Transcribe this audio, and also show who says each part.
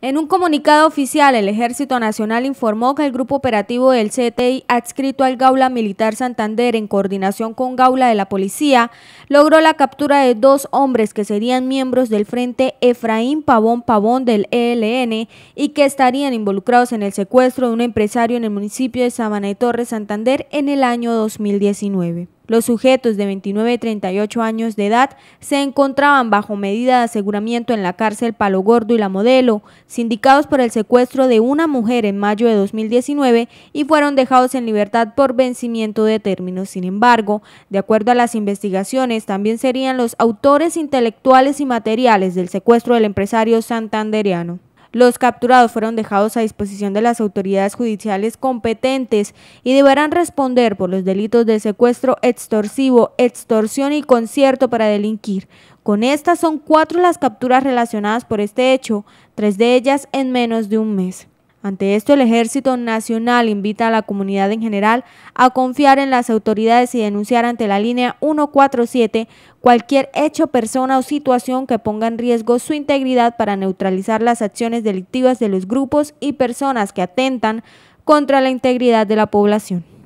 Speaker 1: En un comunicado oficial, el Ejército Nacional informó que el grupo operativo del CTI adscrito al Gaula Militar Santander en coordinación con Gaula de la Policía logró la captura de dos hombres que serían miembros del Frente Efraín Pavón Pavón del ELN y que estarían involucrados en el secuestro de un empresario en el municipio de Sabana y Torres, Santander en el año 2019. Los sujetos de 29 y 38 años de edad se encontraban bajo medida de aseguramiento en la cárcel Palo Gordo y La Modelo, sindicados por el secuestro de una mujer en mayo de 2019 y fueron dejados en libertad por vencimiento de términos. Sin embargo, de acuerdo a las investigaciones, también serían los autores intelectuales y materiales del secuestro del empresario santandereano. Los capturados fueron dejados a disposición de las autoridades judiciales competentes y deberán responder por los delitos de secuestro extorsivo, extorsión y concierto para delinquir. Con estas son cuatro las capturas relacionadas por este hecho, tres de ellas en menos de un mes. Ante esto, el Ejército Nacional invita a la comunidad en general a confiar en las autoridades y denunciar ante la línea 147 cualquier hecho, persona o situación que ponga en riesgo su integridad para neutralizar las acciones delictivas de los grupos y personas que atentan contra la integridad de la población.